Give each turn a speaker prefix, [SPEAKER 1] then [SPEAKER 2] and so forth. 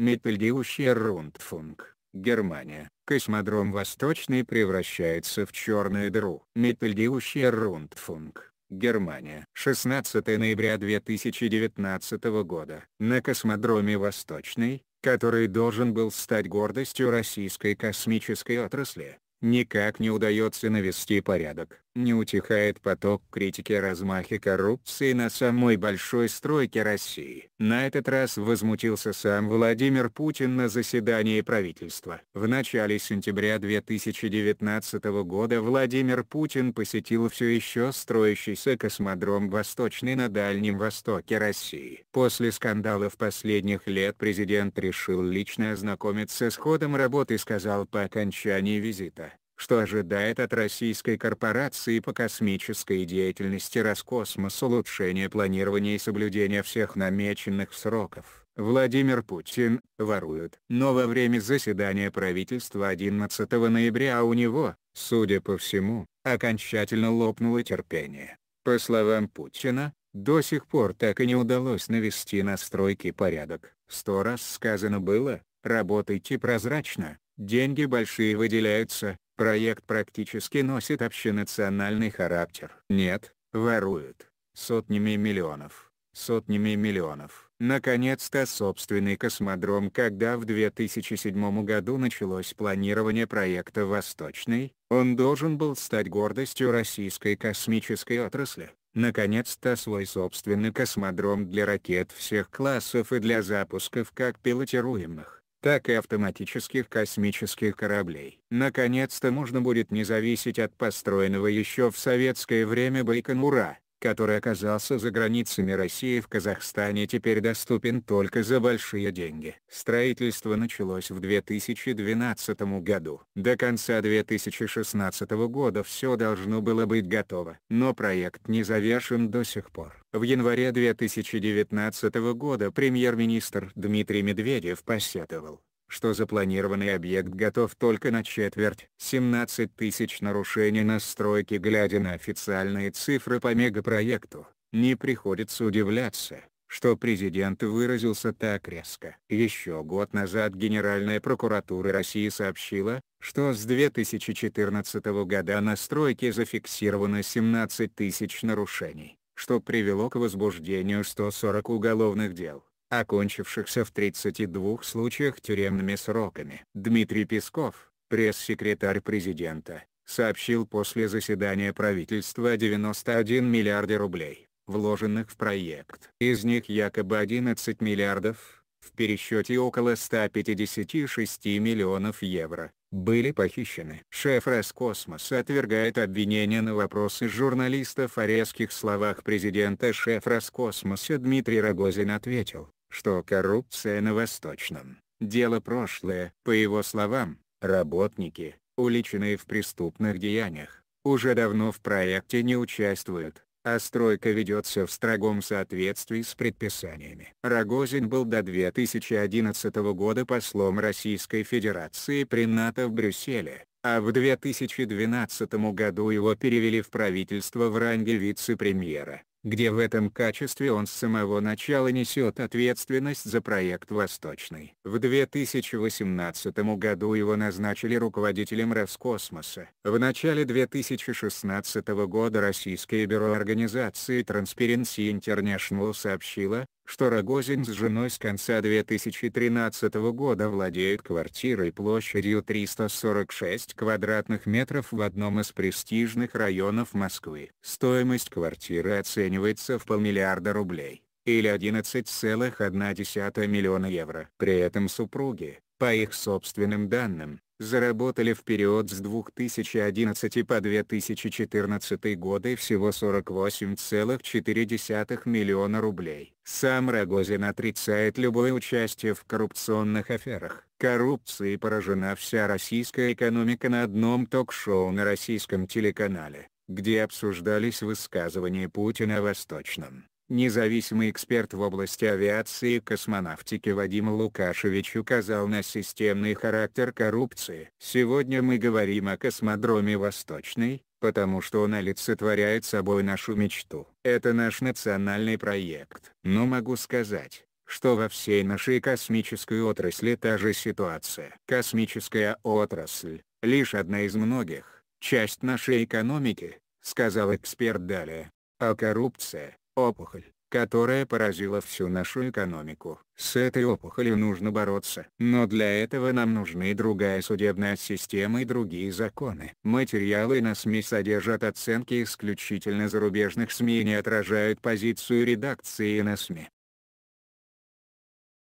[SPEAKER 1] Митпельдиущая Рундфунг, Германия. Космодром Восточный превращается в черную дыру. Митпельдиущая Рундфунг, Германия. 16 ноября 2019 года. На космодроме Восточный, который должен был стать гордостью российской космической отрасли, никак не удается навести порядок не утихает поток критики размахи коррупции на самой большой стройке России. На этот раз возмутился сам Владимир Путин на заседании правительства. В начале сентября 2019 года Владимир Путин посетил все еще строящийся космодром Восточный на Дальнем Востоке России. После скандалов последних лет президент решил лично ознакомиться с ходом работы и сказал по окончании визита что ожидает от российской корпорации по космической деятельности Роскосмос улучшение планирования и соблюдения всех намеченных сроков. Владимир Путин, воруют. Но во время заседания правительства 11 ноября у него, судя по всему, окончательно лопнуло терпение. По словам Путина, до сих пор так и не удалось навести настройки порядок. Сто раз сказано было, работайте прозрачно, деньги большие выделяются, Проект практически носит общенациональный характер. Нет, воруют. Сотнями миллионов. Сотнями миллионов. Наконец-то собственный космодром когда в 2007 году началось планирование проекта «Восточный», он должен был стать гордостью российской космической отрасли. Наконец-то свой собственный космодром для ракет всех классов и для запусков как пилотируемых так и автоматических космических кораблей. Наконец-то можно будет не зависеть от построенного еще в советское время Байконура, который оказался за границами России в Казахстане теперь доступен только за большие деньги. Строительство началось в 2012 году. До конца 2016 года все должно было быть готово. Но проект не завершен до сих пор. В январе 2019 года премьер-министр Дмитрий Медведев посетовал, что запланированный объект готов только на четверть. 17 тысяч нарушений настройки глядя на официальные цифры по мегапроекту, не приходится удивляться, что президент выразился так резко. Еще год назад Генеральная прокуратура России сообщила, что с 2014 года на стройке зафиксировано 17 тысяч нарушений, что привело к возбуждению 140 уголовных дел окончившихся в 32 случаях тюремными сроками. Дмитрий Песков, пресс-секретарь президента, сообщил после заседания правительства о 91 миллиарде рублей, вложенных в проект. Из них якобы 11 миллиардов, в пересчете около 156 миллионов евро, были похищены. Шеф Роскосмоса отвергает обвинения на вопросы журналистов о резких словах президента. Шеф Роскосмоса Дмитрий Рогозин ответил, что коррупция на Восточном – дело прошлое. По его словам, работники, уличенные в преступных деяниях, уже давно в проекте не участвуют, а стройка ведется в строгом соответствии с предписаниями. Рогозин был до 2011 года послом Российской Федерации при НАТО в Брюсселе, а в 2012 году его перевели в правительство в ранге вице-премьера где в этом качестве он с самого начала несет ответственность за проект «Восточный». В 2018 году его назначили руководителем Роскосмоса. В начале 2016 года Российское бюро организации Transparency International сообщило, что Рогозин с женой с конца 2013 года владеет квартирой площадью 346 квадратных метров в одном из престижных районов Москвы. Стоимость квартиры оценивается в полмиллиарда рублей или 11,1 миллиона евро. При этом супруги, по их собственным данным, заработали в период с 2011 по 2014 годы всего 48,4 миллиона рублей. Сам Рогозин отрицает любое участие в коррупционных аферах. Коррупцией поражена вся российская экономика на одном ток-шоу на российском телеканале, где обсуждались высказывания Путина о Восточном, Независимый эксперт в области авиации и космонавтики Вадим Лукашевич указал на системный характер коррупции. Сегодня мы говорим о космодроме Восточный, потому что он олицетворяет собой нашу мечту. Это наш национальный проект. Но могу сказать, что во всей нашей космической отрасли та же ситуация. Космическая отрасль – лишь одна из многих, часть нашей экономики, сказал эксперт далее. А коррупция, опухоль, которая поразила всю нашу экономику. С этой опухолью нужно бороться. Но для этого нам нужны другая судебная система и другие законы. Материалы на СМИ содержат оценки исключительно зарубежных СМИ и не отражают позицию редакции на СМИ.